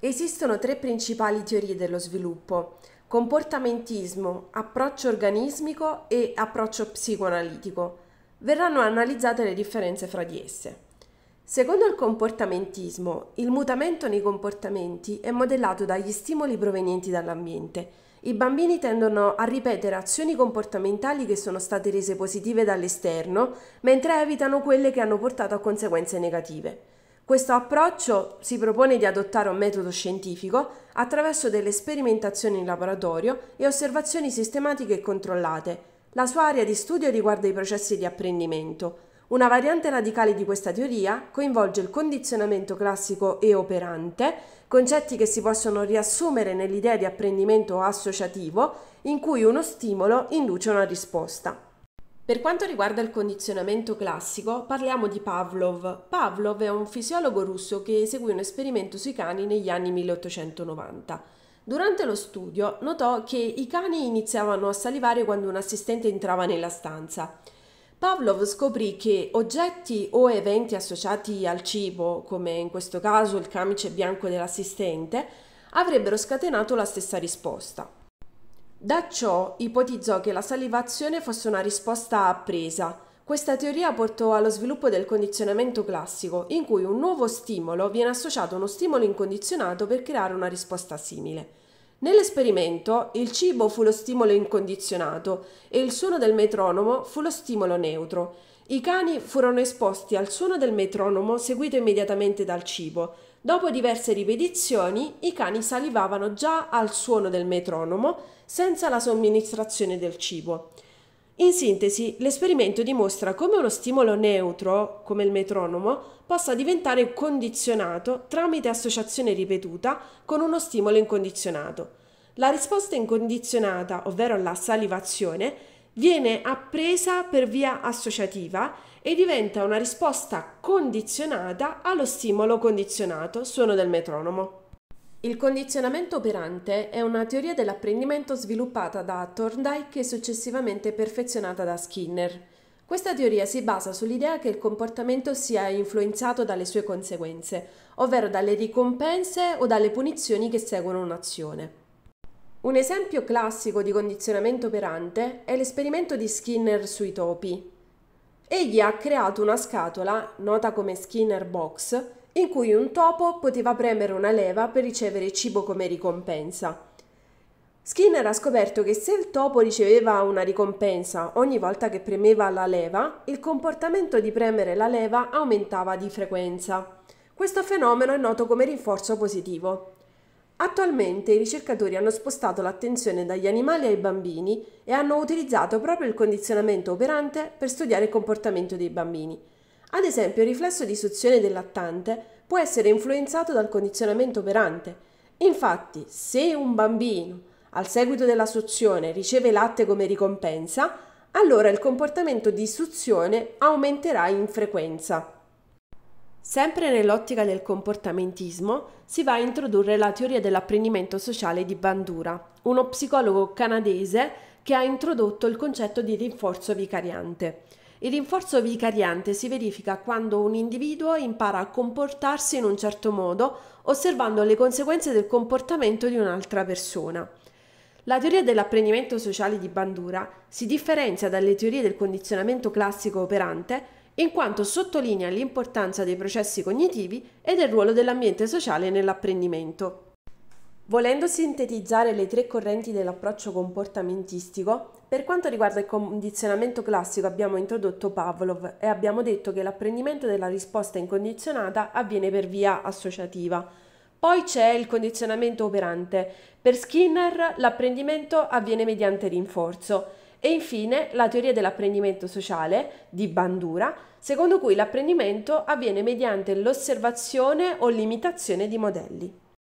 Esistono tre principali teorie dello sviluppo, comportamentismo, approccio organismico e approccio psicoanalitico. Verranno analizzate le differenze fra di esse. Secondo il comportamentismo, il mutamento nei comportamenti è modellato dagli stimoli provenienti dall'ambiente. I bambini tendono a ripetere azioni comportamentali che sono state rese positive dall'esterno, mentre evitano quelle che hanno portato a conseguenze negative. Questo approccio si propone di adottare un metodo scientifico attraverso delle sperimentazioni in laboratorio e osservazioni sistematiche e controllate. La sua area di studio riguarda i processi di apprendimento. Una variante radicale di questa teoria coinvolge il condizionamento classico e operante, concetti che si possono riassumere nell'idea di apprendimento associativo in cui uno stimolo induce una risposta. Per quanto riguarda il condizionamento classico, parliamo di Pavlov. Pavlov è un fisiologo russo che eseguì un esperimento sui cani negli anni 1890. Durante lo studio notò che i cani iniziavano a salivare quando un assistente entrava nella stanza. Pavlov scoprì che oggetti o eventi associati al cibo, come in questo caso il camice bianco dell'assistente, avrebbero scatenato la stessa risposta. Da ciò ipotizzò che la salivazione fosse una risposta appresa. Questa teoria portò allo sviluppo del condizionamento classico, in cui un nuovo stimolo viene associato a uno stimolo incondizionato per creare una risposta simile. Nell'esperimento il cibo fu lo stimolo incondizionato e il suono del metronomo fu lo stimolo neutro i cani furono esposti al suono del metronomo seguito immediatamente dal cibo. Dopo diverse ripetizioni, i cani salivavano già al suono del metronomo senza la somministrazione del cibo. In sintesi, l'esperimento dimostra come uno stimolo neutro, come il metronomo, possa diventare condizionato tramite associazione ripetuta con uno stimolo incondizionato. La risposta incondizionata, ovvero la salivazione, viene appresa per via associativa e diventa una risposta condizionata allo stimolo condizionato, suono del metronomo. Il condizionamento operante è una teoria dell'apprendimento sviluppata da Thorndike e successivamente perfezionata da Skinner. Questa teoria si basa sull'idea che il comportamento sia influenzato dalle sue conseguenze, ovvero dalle ricompense o dalle punizioni che seguono un'azione. Un esempio classico di condizionamento operante è l'esperimento di Skinner sui topi. Egli ha creato una scatola, nota come Skinner Box, in cui un topo poteva premere una leva per ricevere cibo come ricompensa. Skinner ha scoperto che se il topo riceveva una ricompensa ogni volta che premeva la leva, il comportamento di premere la leva aumentava di frequenza. Questo fenomeno è noto come rinforzo positivo. Attualmente i ricercatori hanno spostato l'attenzione dagli animali ai bambini e hanno utilizzato proprio il condizionamento operante per studiare il comportamento dei bambini. Ad esempio, il riflesso di suzione del lattante può essere influenzato dal condizionamento operante. Infatti, se un bambino al seguito della suzione riceve latte come ricompensa, allora il comportamento di suzione aumenterà in frequenza. Sempre nell'ottica del comportamentismo si va a introdurre la teoria dell'apprendimento sociale di Bandura, uno psicologo canadese che ha introdotto il concetto di rinforzo vicariante. Il rinforzo vicariante si verifica quando un individuo impara a comportarsi in un certo modo osservando le conseguenze del comportamento di un'altra persona. La teoria dell'apprendimento sociale di Bandura si differenzia dalle teorie del condizionamento classico operante in quanto sottolinea l'importanza dei processi cognitivi e del ruolo dell'ambiente sociale nell'apprendimento. Volendo sintetizzare le tre correnti dell'approccio comportamentistico, per quanto riguarda il condizionamento classico abbiamo introdotto Pavlov e abbiamo detto che l'apprendimento della risposta incondizionata avviene per via associativa. Poi c'è il condizionamento operante. Per Skinner l'apprendimento avviene mediante rinforzo. E infine la teoria dell'apprendimento sociale di Bandura, secondo cui l'apprendimento avviene mediante l'osservazione o l'imitazione di modelli.